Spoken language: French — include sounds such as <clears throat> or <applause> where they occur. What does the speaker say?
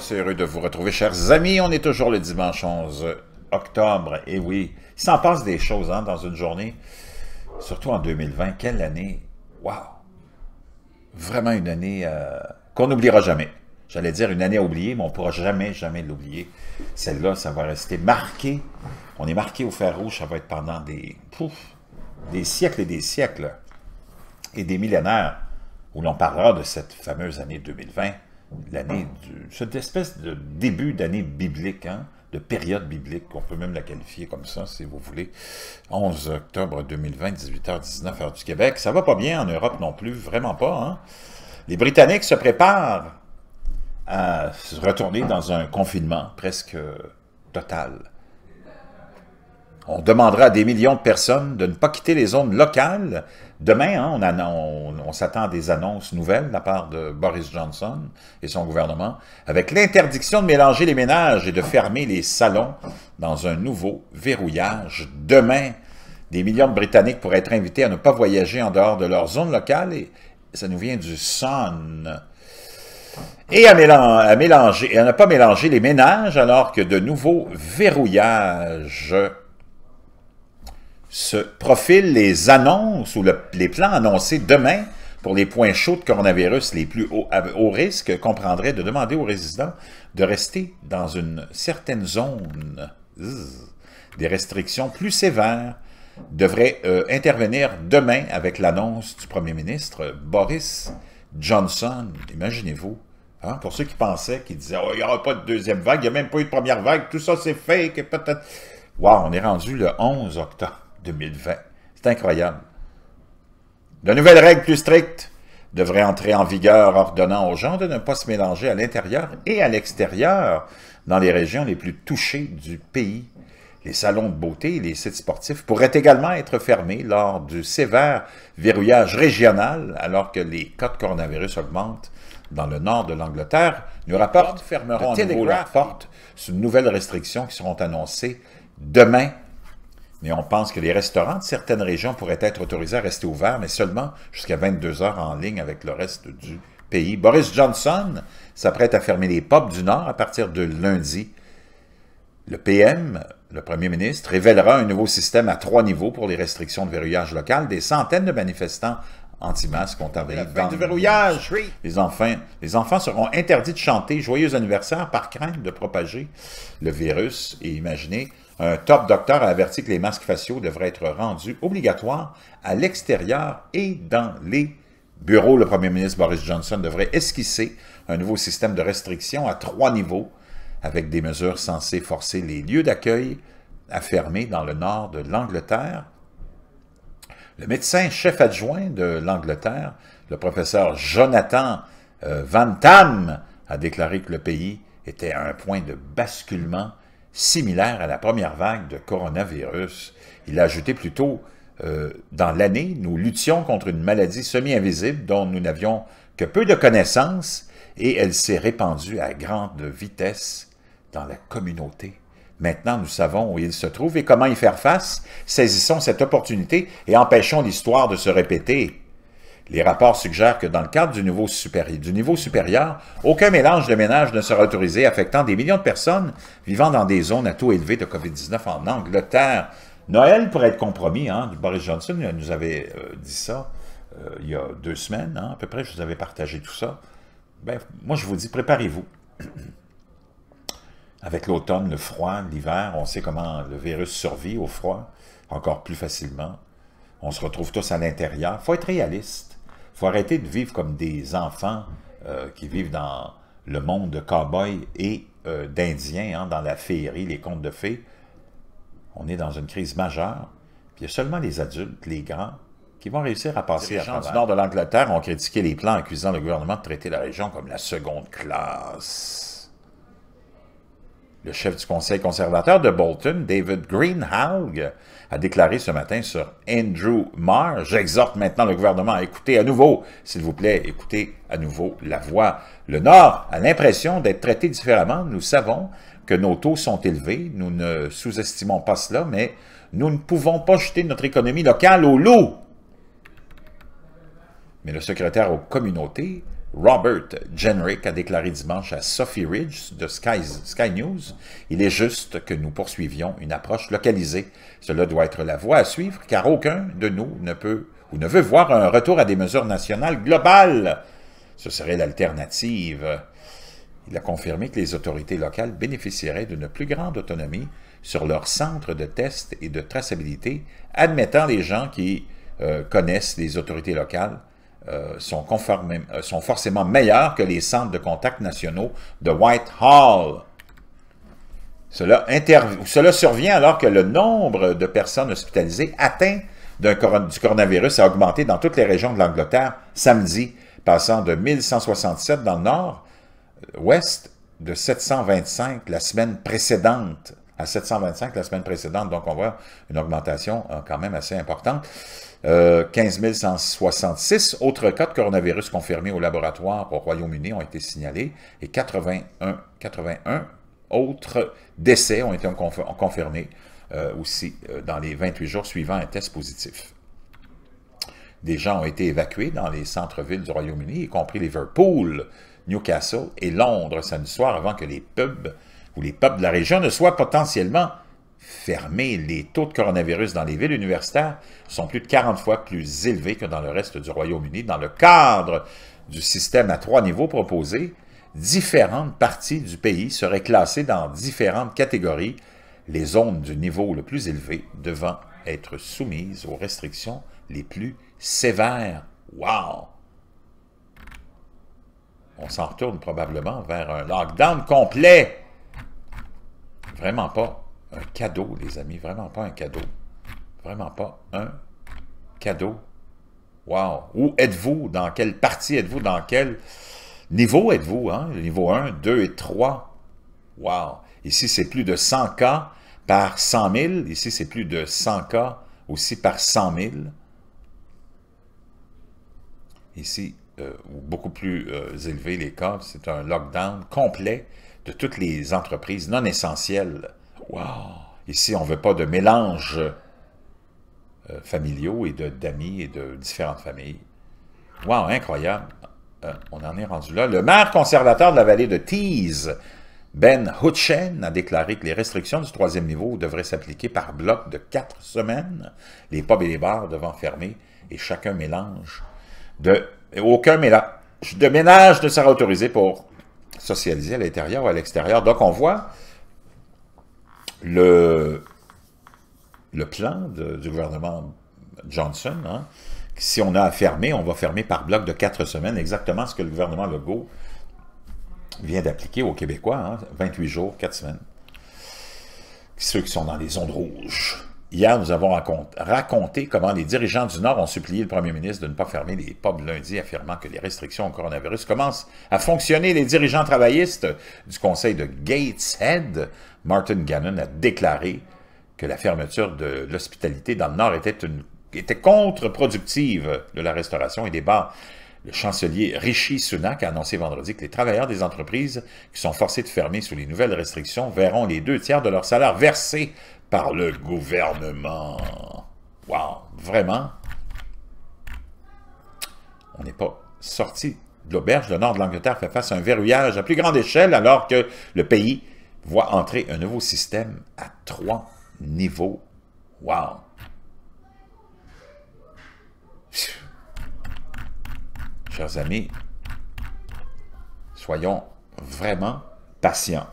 C'est heureux de vous retrouver, chers amis. On est toujours le dimanche 11 octobre, et oui, il s'en passe des choses hein, dans une journée, surtout en 2020. Quelle année! waouh, Vraiment une année euh, qu'on n'oubliera jamais. J'allais dire une année à oublier, mais on ne pourra jamais, jamais l'oublier. Celle-là, ça va rester marqué. On est marqué au fer rouge, ça va être pendant des, pouf, des siècles et des siècles et des millénaires où l'on parlera de cette fameuse année 2020 l'année, cette espèce de début d'année biblique, hein, de période biblique, qu'on peut même la qualifier comme ça, si vous voulez. 11 octobre 2020, 18h19, heure du Québec. Ça va pas bien en Europe non plus, vraiment pas. Hein? Les Britanniques se préparent à se retourner dans un confinement presque euh, total. On demandera à des millions de personnes de ne pas quitter les zones locales. Demain, hein, on, s'attend à des annonces nouvelles de la part de Boris Johnson et son gouvernement, avec l'interdiction de mélanger les ménages et de fermer les salons dans un nouveau verrouillage. Demain, des millions de Britanniques pourraient être invités à ne pas voyager en dehors de leur zone locale, et ça nous vient du son, Et à, à mélanger et à ne pas mélanger les ménages alors que de nouveaux verrouillages ce profil, les annonces ou les plans annoncés demain pour les points chauds de coronavirus les plus hauts euh, au risque comprendraient de demander aux résidents de rester dans une certaine zone. Des restrictions plus sévères devraient euh, intervenir demain avec l'annonce du premier ministre Boris Johnson. Imaginez-vous, hein, pour ceux qui pensaient, qui disaient oh, il n'y aura pas de deuxième vague, il n'y a même pas eu de première vague, tout ça c'est fake, peut-être... Wow, on est rendu le 11 octobre. 2020. C'est incroyable. De nouvelles règles plus strictes devraient entrer en vigueur ordonnant aux gens de ne pas se mélanger à l'intérieur et à l'extérieur dans les régions les plus touchées du pays. Les salons de beauté et les sites sportifs pourraient également être fermés lors du sévère verrouillage régional alors que les cas de coronavirus augmentent dans le nord de l'Angleterre, nous rapporte fermeront à nouveau leurs portes sous de nouvelles restrictions qui seront annoncées demain mais on pense que les restaurants de certaines régions pourraient être autorisés à rester ouverts, mais seulement jusqu'à 22 heures en ligne avec le reste du pays. Boris Johnson s'apprête à fermer les pubs du Nord à partir de lundi. Le PM, le premier ministre, révélera un nouveau système à trois niveaux pour les restrictions de verrouillage local. Des centaines de manifestants anti-masques ont envahi du verrouillage. Les enfants, les enfants seront interdits de chanter Joyeux anniversaire par crainte de propager le virus. Et imaginez, un top docteur a averti que les masques faciaux devraient être rendus obligatoires à l'extérieur et dans les bureaux. Le premier ministre Boris Johnson devrait esquisser un nouveau système de restrictions à trois niveaux, avec des mesures censées forcer les lieux d'accueil à fermer dans le nord de l'Angleterre. Le médecin chef adjoint de l'Angleterre, le professeur Jonathan euh, Van Tam, a déclaré que le pays était à un point de basculement similaire à la première vague de coronavirus. Il a ajouté plus euh, dans l'année, nous luttions contre une maladie semi-invisible dont nous n'avions que peu de connaissances et elle s'est répandue à grande vitesse dans la communauté. Maintenant, nous savons où il se trouve et comment y faire face. Saisissons cette opportunité et empêchons l'histoire de se répéter. Les rapports suggèrent que dans le cadre du, niveau supérieur, aucun mélange de ménages ne sera autorisé, affectant des millions de personnes vivant dans des zones à taux élevé de COVID-19 en Angleterre. Noël pourrait être compromis. Hein? Boris Johnson nous avait euh, dit ça euh, il y a deux semaines, hein, à peu près, je vous avais partagé tout ça. Ben, moi, je vous dis, préparez-vous. <clears throat> Avec l'automne, le froid, l'hiver, on sait comment le virus survit au froid, encore plus facilement. On se retrouve tous à l'intérieur. Il faut être réaliste. Il faut arrêter de vivre comme des enfants euh, qui vivent dans le monde de cow-boys et euh, d'Indiens, hein, dans la féerie, les contes de fées. On est dans une crise majeure, puis il y a seulement les adultes, les grands, qui vont réussir à passer à travers. du nord de l'Angleterre ont critiqué les plans accusant le gouvernement de traiter la région comme la seconde classe. Le chef du Conseil conservateur de Bolton, David Greenhalgh, a déclaré ce matin sur Andrew Marr, j'exhorte maintenant le gouvernement à écouter à nouveau, s'il vous plaît, écouter à nouveau la voix. Le Nord a l'impression d'être traité différemment. Nous savons que nos taux sont élevés, nous ne sous-estimons pas cela, mais nous ne pouvons pas jeter notre économie locale au loup. Mais le secrétaire aux communautés Robert Jenrick a déclaré dimanche à Sophie Ridge de Sky, News Il est juste que nous poursuivions une approche localisée. Cela doit être la voie à suivre, car aucun de nous ne peut ou ne veut voir un retour à des mesures nationales globales. Ce serait l'alternative. Il a confirmé que les autorités locales bénéficieraient d'une plus grande autonomie sur leurs centres de tests et de traçabilité, admettant les gens qui euh, connaissent les autorités locales euh, euh, sont, forcément meilleurs que les centres de contact nationaux de Whitehall. Cela, survient alors que le nombre de personnes hospitalisées atteintes du coronavirus a augmenté dans toutes les régions de l'Angleterre samedi, passant de 1167 dans le nord, euh, ouest, de 725 la semaine précédente à 725 la semaine précédente. Donc, on voit une augmentation quand même assez importante. 15 euh, 166 autres cas de coronavirus confirmés au laboratoire au Royaume-Uni ont été signalés et 81, 81 autres décès ont été confirmés euh, aussi euh, dans les 28 jours suivant un test positif. Des gens ont été évacués dans les centres-villes du Royaume-Uni, y compris Liverpool, Newcastle et Londres samedi soir, avant que les pubs ou les pubs de la région ne soient potentiellement fermer, les taux de coronavirus dans les villes universitaires sont plus de 40 fois plus élevés que dans le reste du Royaume-Uni dans le cadre du système à trois niveaux proposé. Différentes parties du pays seraient classées dans différentes catégories, les zones du niveau le plus élevé devant être soumises aux restrictions les plus sévères. Wow! On s'en retourne probablement vers un lockdown complet. Vraiment pas un cadeau, les amis, vraiment pas un cadeau. Vraiment pas un cadeau. Wow! Où êtes-vous? Dans quelle partie êtes-vous? Dans quel niveau êtes-vous? Hein? Niveau 1, 2 et 3. Wow! Ici, c'est plus de 100 cas par 100 000. Ici, c'est plus de 100 cas aussi par 100 000. Ici, euh, beaucoup plus euh, élevé les cas. C'est un lockdown complet de toutes les entreprises non essentielles Wow! Ici, on ne veut pas de mélange euh, familiaux et d'amis et de différentes familles. Wow, incroyable! Euh, on en est rendu là. Le maire conservateur de la vallée de Tees, Ben Hutchen, a déclaré que les restrictions du troisième niveau devraient s'appliquer par bloc de quatre semaines. Les pubs et les bars devant fermer et chacun mélange de... Aucun mélange de ménage ne sera autorisé pour socialiser à l'intérieur ou à l'extérieur. Donc, on voit le, le plan du gouvernement Johnson, hein, si on a à fermer, on va fermer par bloc de quatre semaines, exactement ce que le gouvernement Legault vient d'appliquer aux Québécois, 28 hein, jours, 4 semaines. Ceux qui sont dans les zones rouges, Hier, nous avons raconté comment les dirigeants du Nord ont supplié le premier ministre de ne pas fermer les pubs lundi, affirmant que les restrictions au coronavirus commencent à fonctionner. Les dirigeants travaillistes du conseil de Gateshead, Martin Gannon, a déclaré que la fermeture de l'hospitalité dans le Nord était, était contre-productive de la restauration et des bars. Le chancelier Rishi Sunak a annoncé vendredi que les travailleurs des entreprises qui sont forcés de fermer sous les nouvelles restrictions verront les deux tiers de leur salaire versés par le gouvernement. Wow, vraiment? On n'est pas sorti de l'auberge. Le nord de l'Angleterre fait face à un verrouillage à plus grande échelle alors que le pays voit entrer un nouveau système à trois niveaux. Wow! chers amis, soyons vraiment patients.